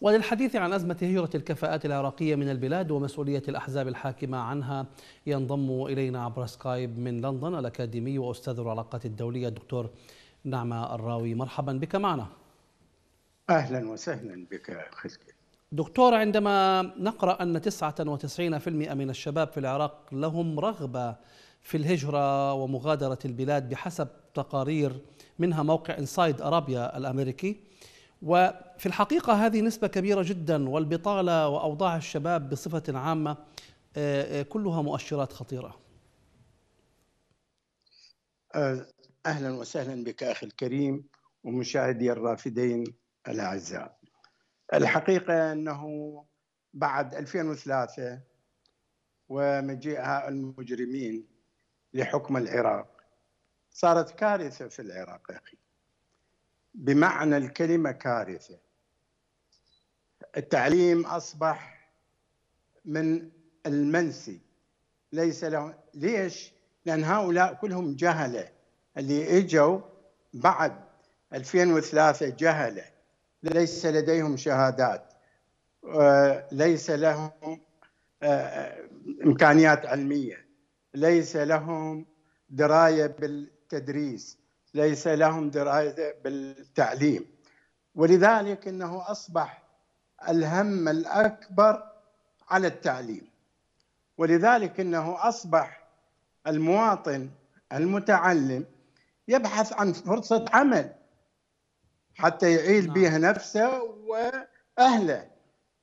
وللحديث عن أزمة هجرة الكفاءات العراقية من البلاد ومسؤولية الأحزاب الحاكمة عنها ينضم إلينا عبر سكايب من لندن الأكاديمي وأستاذ العلاقات الدولية الدكتور نعمة الراوي مرحبا بك معنا أهلا وسهلا بك خزي دكتور عندما نقرأ أن 99% من الشباب في العراق لهم رغبة في الهجرة ومغادرة البلاد بحسب تقارير منها موقع انسايد أرابيا الأمريكي وفي الحقيقة هذه نسبة كبيرة جدا والبطالة وأوضاع الشباب بصفة عامة آه، آه، كلها مؤشرات خطيرة آه، أهلا وسهلا بك أخي الكريم ومشاهدي الرافدين الأعزاء الحقيقة أنه بعد 2003 ومجيء المجرمين لحكم العراق صارت كارثة في العراق أخي بمعنى الكلمة كارثة التعليم أصبح من المنسي ليس له ليش؟ لأن هؤلاء كلهم جهلة اللي إجوا بعد 2003 جهلة ليس لديهم شهادات آه، ليس لهم آه، آه، إمكانيات علمية ليس لهم دراية بالتدريس ليس لهم درايه بالتعليم ولذلك انه اصبح الهم الاكبر على التعليم ولذلك انه اصبح المواطن المتعلم يبحث عن فرصه عمل حتى يعيل نعم. بها نفسه واهله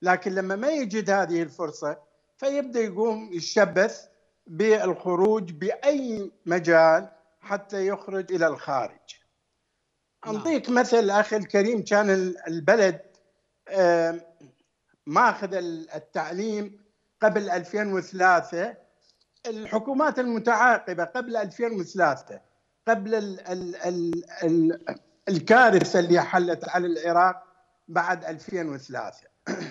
لكن لما ما يجد هذه الفرصه فيبدا يقوم يشبث بالخروج باي مجال حتى يخرج الى الخارج نعم. أعطيك نعم. مثل أخي الكريم كان البلد ماخذ التعليم قبل 2003 الحكومات المتعاقبة قبل 2003 قبل الـ الـ الـ الـ الكارثة اللي حلت على العراق بعد 2003 كان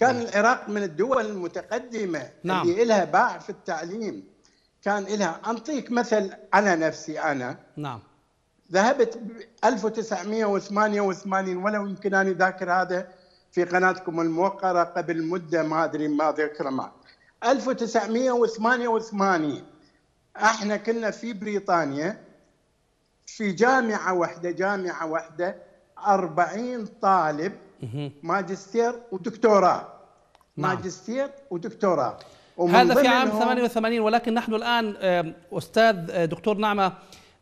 نعم. العراق من الدول المتقدمة نعم. اللي لها باع في التعليم كان لها أنطيك مثل على نفسي أنا نعم ذهبت 1988 ولو يمكن أني ذاكر هذا في قناتكم الموقرة قبل مدة ما أدري ما ذكر ما 1988 احنا كنا في بريطانيا في جامعة واحدة جامعة واحدة 40 طالب ماجستير ودكتوراه نعم. ماجستير ودكتوراه هذا في عام 88 ولكن نحن الآن آه، أستاذ آه، دكتور نعمة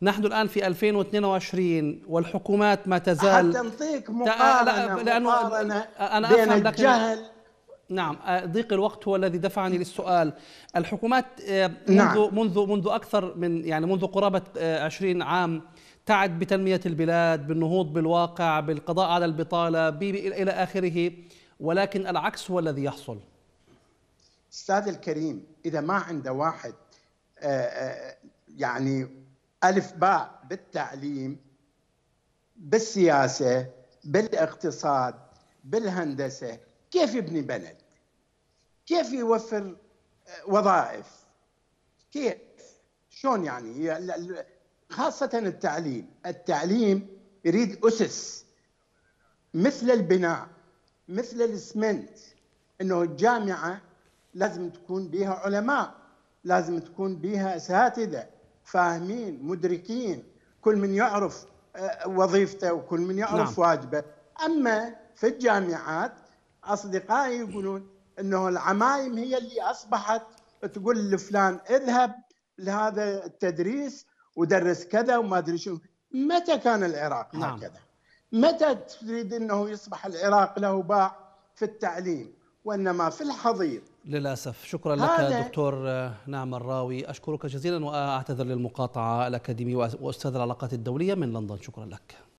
نحن الآن في 2022 والحكومات ما تزال حتى آه، مقارنة, أنا بين أفهم الجهل نعم ضيق الوقت هو الذي دفعني نعم. للسؤال الحكومات منذ نعم. منذ منذ اكثر من يعني منذ قرابه 20 عام تعد بتنميه البلاد بالنهوض بالواقع بالقضاء على البطاله الى اخره ولكن العكس هو الذي يحصل أستاذ الكريم إذا ما عنده واحد آه، آه، يعني ألف باء بالتعليم بالسياسة بالاقتصاد بالهندسة كيف يبني بلد كيف يوفر آه، وظائف كيف شلون يعني خاصة التعليم التعليم يريد أسس مثل البناء مثل الاسمنت انه الجامعه لازم تكون بها علماء لازم تكون بها اساتذه فاهمين مدركين كل من يعرف آه، وظيفته وكل من يعرف نعم. واجبه اما في الجامعات اصدقائي يقولون انه العمايم هي اللي اصبحت تقول لفلان اذهب لهذا التدريس ودرس كذا وما ادري شو متى كان العراق نعم. هكذا متى تريد انه يصبح العراق له باع في التعليم وانما في الحضيض للأسف شكرا لك دكتور آه، نعم الراوي أشكرك جزيلا وأعتذر للمقاطعة الأكاديمي وأستاذ العلاقات الدولية من لندن شكرا لك